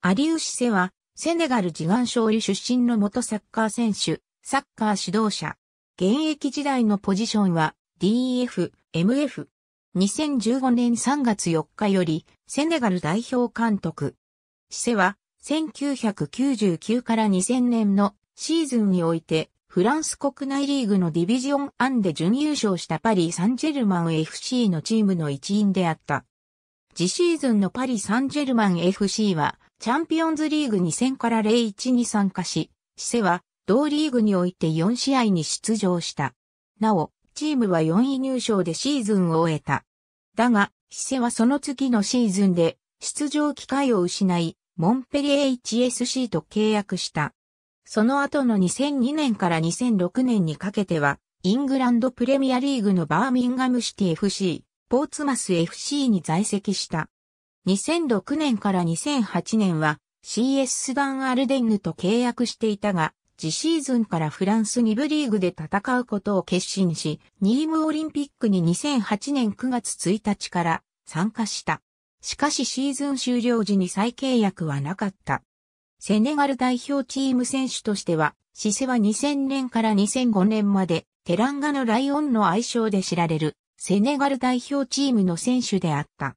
アリウシセは、セネガル自願勝利出身の元サッカー選手、サッカー指導者。現役時代のポジションは DF、MF。2015年3月4日より、セネガル代表監督。シセは、1999から2000年のシーズンにおいて、フランス国内リーグのディビジョン1で準優勝したパリ・サンジェルマン FC のチームの一員であった。次シーズンのパリ・サンジェルマン FC は、チャンピオンズリーグ2戦から01に参加し、シセは同リーグにおいて4試合に出場した。なお、チームは4位入賞でシーズンを終えた。だが、シセはその次のシーズンで出場機会を失い、モンペリ HSC と契約した。その後の2002年から2006年にかけては、イングランドプレミアリーグのバーミンガムシティ FC、ポーツマス FC に在籍した。2006年から2008年は CS スダン・アルデンヌと契約していたが、次シーズンからフランス2部リーグで戦うことを決心し、ニームオリンピックに2008年9月1日から参加した。しかしシーズン終了時に再契約はなかった。セネガル代表チーム選手としては、シセは2000年から2005年まで、テランガのライオンの愛称で知られる、セネガル代表チームの選手であった。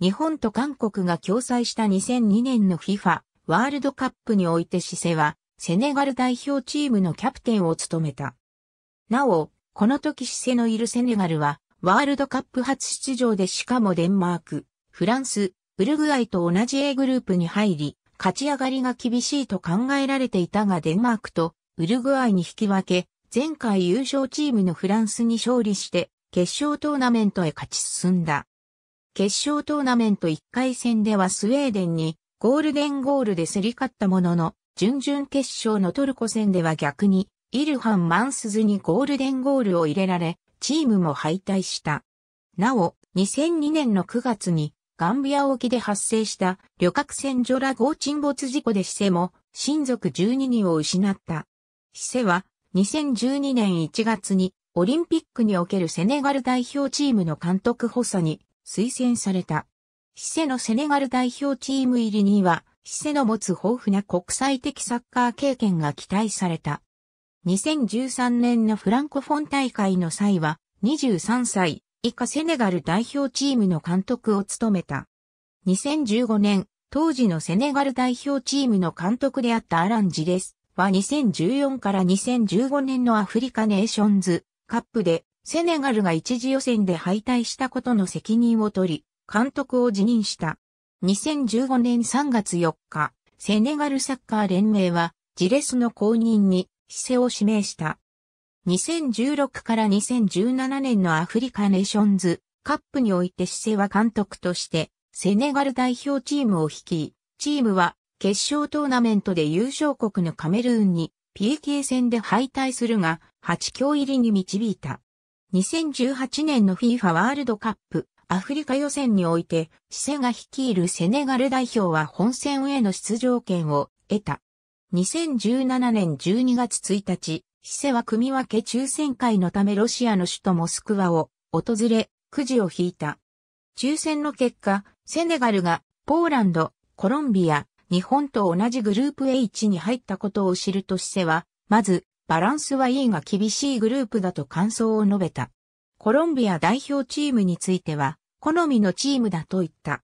日本と韓国が共催した2002年の FIFA ワールドカップにおいてシセは、セネガル代表チームのキャプテンを務めた。なお、この時シセのいるセネガルは、ワールドカップ初出場でしかもデンマーク、フランス、ウルグアイと同じ A グループに入り、勝ち上がりが厳しいと考えられていたがデンマークとウルグアイに引き分け、前回優勝チームのフランスに勝利して、決勝トーナメントへ勝ち進んだ。決勝トーナメント1回戦ではスウェーデンにゴールデンゴールで競り勝ったものの、準々決勝のトルコ戦では逆に、イルハン・マンスズにゴールデンゴールを入れられ、チームも敗退した。なお、2002年の9月に、ガンビア沖で発生した旅客船ジョラ号沈没事故でシセも、親族12人を失った。シセは、2012年1月に、オリンピックにおけるセネガル代表チームの監督補佐に推薦された。シセのセネガル代表チーム入りには、シセの持つ豊富な国際的サッカー経験が期待された。2013年のフランコフォン大会の際は、23歳以下セネガル代表チームの監督を務めた。2015年、当時のセネガル代表チームの監督であったアラン・ジレスは2014から2015年のアフリカネーションズカップでセネガルが一次予選で敗退したことの責任を取り、監督を辞任した。2015年3月4日、セネガルサッカー連盟は、ジレスの公認に、姿勢を指名した。2016から2017年のアフリカネーションズカップにおいて姿勢は監督として、セネガル代表チームを率い、チームは決勝トーナメントで優勝国のカメルーンに PK 戦で敗退するが、8強入りに導いた。2018年の FIFA ワールドカップアフリカ予選において、シセが率いるセネガル代表は本戦への出場権を得た。2017年12月1日、シセは組分け抽選会のためロシアの首都モスクワを訪れ、くじを引いた。抽選の結果、セネガルがポーランド、コロンビア、日本と同じグループ H に入ったことを知るとシセは、まずバランスはいいが厳しいグループだと感想を述べた。コロンビア代表チームについては、好みのチームだと言った。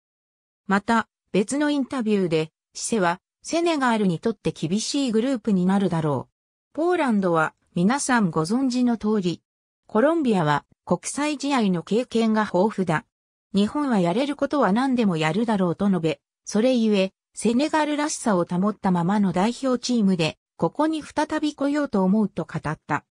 また、別のインタビューで、シセは、セネガールにとって厳しいグループになるだろう。ポーランドは、皆さんご存知の通り、コロンビアは国際試合の経験が豊富だ。日本はやれることは何でもやるだろうと述べ、それゆえ、セネガルらしさを保ったままの代表チームで、ここに再び来ようと思うと語った。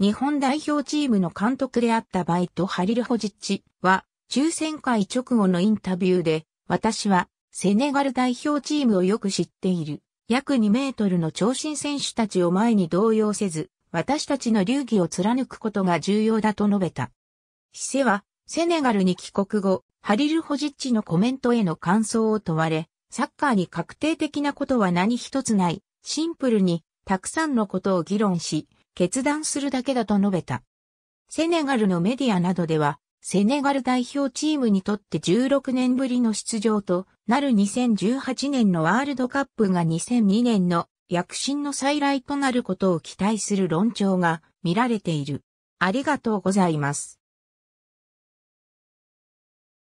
日本代表チームの監督であったバイト・ハリルホジッチは、抽選会直後のインタビューで、私はセネガル代表チームをよく知っている。約2メートルの長身選手たちを前に動揺せず、私たちの流儀を貫くことが重要だと述べた。ヒセは、セネガルに帰国後、ハリル・ホジッチのコメントへの感想を問われ、サッカーに確定的なことは何一つない。シンプルに、たくさんのことを議論し、決断するだけだと述べた。セネガルのメディアなどでは、セネガル代表チームにとって16年ぶりの出場となる2018年のワールドカップが2002年の躍進の再来となることを期待する論調が見られている。ありがとうございます。